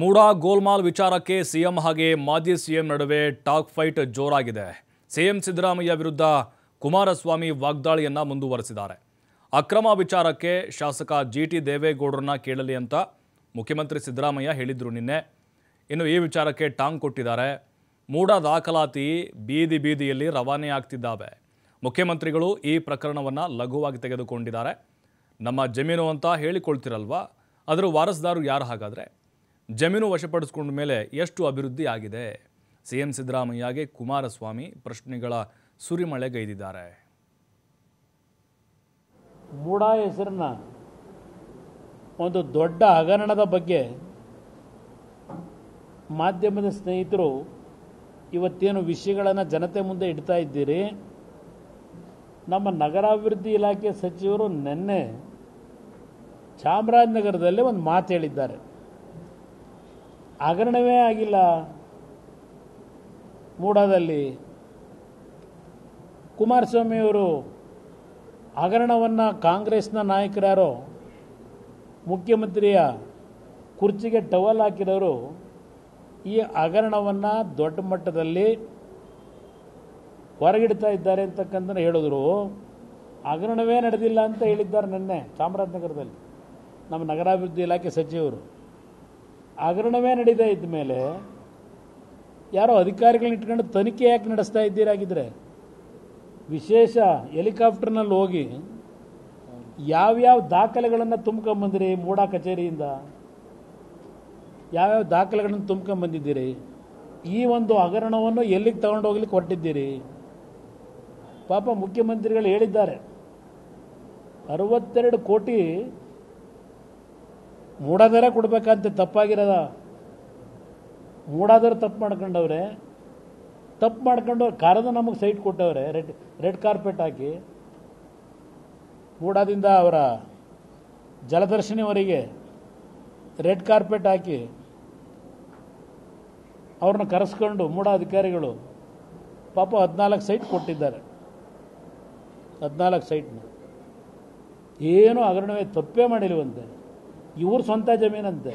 ಮೂಡಾ ಗೋಲ್ಮಾಲ್ ವಿಚಾರಕ್ಕೆ ಸಿಎಂ ಹಾಗೆ ಮಾಜಿ ಸಿಎಂ ನಡುವೆ ಟಾಕ್ ಫೈಟ್ ಜೋರಾಗಿದೆ ಸಿಎಂ ಸಿದ್ದರಾಮಯ್ಯ ವಿರುದ್ಧ ಕುಮಾರಸ್ವಾಮಿ ವಾಗ್ದಾಳಿಯನ್ನು ಮುಂದುವರೆಸಿದ್ದಾರೆ ಅಕ್ರಮ ವಿಚಾರಕ್ಕೆ ಶಾಸಕ ಜಿ ಟಿ ದೇವೇಗೌಡರನ್ನ ಕೇಳಲಿ ಅಂತ ಮುಖ್ಯಮಂತ್ರಿ ಸಿದ್ದರಾಮಯ್ಯ ಹೇಳಿದರು ನಿನ್ನೆ ಇನ್ನು ಈ ವಿಚಾರಕ್ಕೆ ಟಾಂಗ್ ಕೊಟ್ಟಿದ್ದಾರೆ ಮೂಡ ದಾಖಲಾತಿ ಬೀದಿ ಬೀದಿಯಲ್ಲಿ ರವಾನೆ ಆಗ್ತಿದ್ದಾವೆ ಮುಖ್ಯಮಂತ್ರಿಗಳು ಈ ಪ್ರಕರಣವನ್ನು ಲಘುವಾಗಿ ತೆಗೆದುಕೊಂಡಿದ್ದಾರೆ ನಮ್ಮ ಜಮೀನು ಅಂತ ಹೇಳಿಕೊಳ್ತಿರಲ್ವಾ ಅದರ ವಾರಸ್ದಾರು ಯಾರು ಹಾಗಾದರೆ ಜಮೀನು ವಶಪಡಿಸಿಕೊಂಡ ಮೇಲೆ ಎಷ್ಟು ಅಭಿವೃದ್ಧಿ ಆಗಿದೆ ಸಿಎಂ ಸಿದ್ದರಾಮಯ್ಯಗೆ ಕುಮಾರಸ್ವಾಮಿ ಪ್ರಶ್ನೆಗಳ ಸುರಿಮಳೆಗೈದಿದ್ದಾರೆ ಮೂಡ ಹೆಸರಿನ ಒಂದು ದೊಡ್ಡ ಹಗರಣದ ಬಗ್ಗೆ ಮಾಧ್ಯಮದ ಸ್ನೇಹಿತರು ಇವತ್ತೇನು ವಿಷಯಗಳನ್ನು ಜನತೆ ಮುಂದೆ ಇಡ್ತಾ ಇದ್ದೀರಿ ನಮ್ಮ ನಗರಾಭಿವೃದ್ಧಿ ಇಲಾಖೆ ಸಚಿವರು ನಿನ್ನೆ ಚಾಮರಾಜನಗರದಲ್ಲಿ ಒಂದು ಮಾತು ಹೇಳಿದ್ದಾರೆ ಹಗರಣವೇ ಆಗಿಲ್ಲ ಮೂಡದಲ್ಲಿ ಕುಮಾರಸ್ವಾಮಿಯವರು ಹಗರಣವನ್ನು ಕಾಂಗ್ರೆಸ್ನ ನಾಯಕರಾರೋ ಮುಖ್ಯಮಂತ್ರಿಯ ಕುರ್ಚಿಗೆ ಟವಲ್ ಹಾಕಿದವರು ಈ ಹಗರಣವನ್ನು ದೊಡ್ಡ ಮಟ್ಟದಲ್ಲಿ ಹೊರಗಿಡ್ತಾ ಇದ್ದಾರೆ ಅಂತಕ್ಕಂಥ ಹೇಳಿದ್ರು ಹಗರಣವೇ ನಡೆದಿಲ್ಲ ಅಂತ ಹೇಳಿದ್ದಾರೆ ನಿನ್ನೆ ಚಾಮರಾಜನಗರದಲ್ಲಿ ನಮ್ಮ ನಗರಾಭಿವೃದ್ಧಿ ಇಲಾಖೆ ಸಚಿವರು ಹಗರಣವೇ ನಡೀತಾ ಇದ್ದ ಮೇಲೆ ಯಾರೋ ಅಧಿಕಾರಿಗಳನ್ನ ಇಟ್ಕೊಂಡು ತನಿಖೆ ಯಾಕೆ ನಡೆಸ್ತಾ ಇದ್ದೀರಾಗಿದ್ರೆ ವಿಶೇಷ ಹೆಲಿಕಾಪ್ಟರ್ನಲ್ಲಿ ಹೋಗಿ ಯಾವ್ಯಾವ ದಾಖಲೆಗಳನ್ನು ತುಂಬ್ಕೊಂಬಂದಿರಿ ಮೂಡಾ ಕಚೇರಿಯಿಂದ ಯಾವ್ಯಾವ ದಾಖಲೆಗಳನ್ನು ತುಂಬ್ಕೊಂಬಂದಿದ್ದೀರಿ ಈ ಒಂದು ಹಗರಣವನ್ನು ಎಲ್ಲಿಗೆ ಹೋಗ್ಲಿಕ್ಕೆ ಕೊಟ್ಟಿದ್ದೀರಿ ಪಾಪ ಮುಖ್ಯಮಂತ್ರಿಗಳು ಹೇಳಿದ್ದಾರೆ ಅರವತ್ತೆರಡು ಕೋಟಿ ಮೂಡಾದರೆ ಕೊಡಬೇಕಂತೆ ಕೊಡಬೇಕಂತ ತಪ್ಪಾಗಿರೋದ ಮೂಡಾದರ ತಪ್ಪು ಮಾಡ್ಕೊಂಡವ್ರೆ ತಪ್ಪು ಮಾಡ್ಕೊಂಡು ಕಾರದ ನಮಗೆ ಸೈಟ್ ಕೊಟ್ಟವ್ರೆ ರೆಡ್ ರೆಡ್ ಕಾರ್ಪೆಟ್ ಹಾಕಿ ಮೂಡಾದಿಂದ ಅವರ ಜಲದರ್ಶಿನಿಯವರಿಗೆ ರೆಡ್ ಕಾರ್ಪೆಟ್ ಹಾಕಿ ಅವ್ರನ್ನ ಕರೆಸ್ಕೊಂಡು ಮೂಡ ಅಧಿಕಾರಿಗಳು ಪಾಪ ಹದಿನಾಲ್ಕು ಸೈಟ್ ಕೊಟ್ಟಿದ್ದಾರೆ ಹದಿನಾಲ್ಕು ಸೈಟ್ನ ಏನೂ ಹಗರಣವೇ ತಪ್ಪೇ ಮಾಡಿಲ್ವಂತೆ ಇವ್ರ ಸ್ವಂತ ಜಮೀನಂತೆ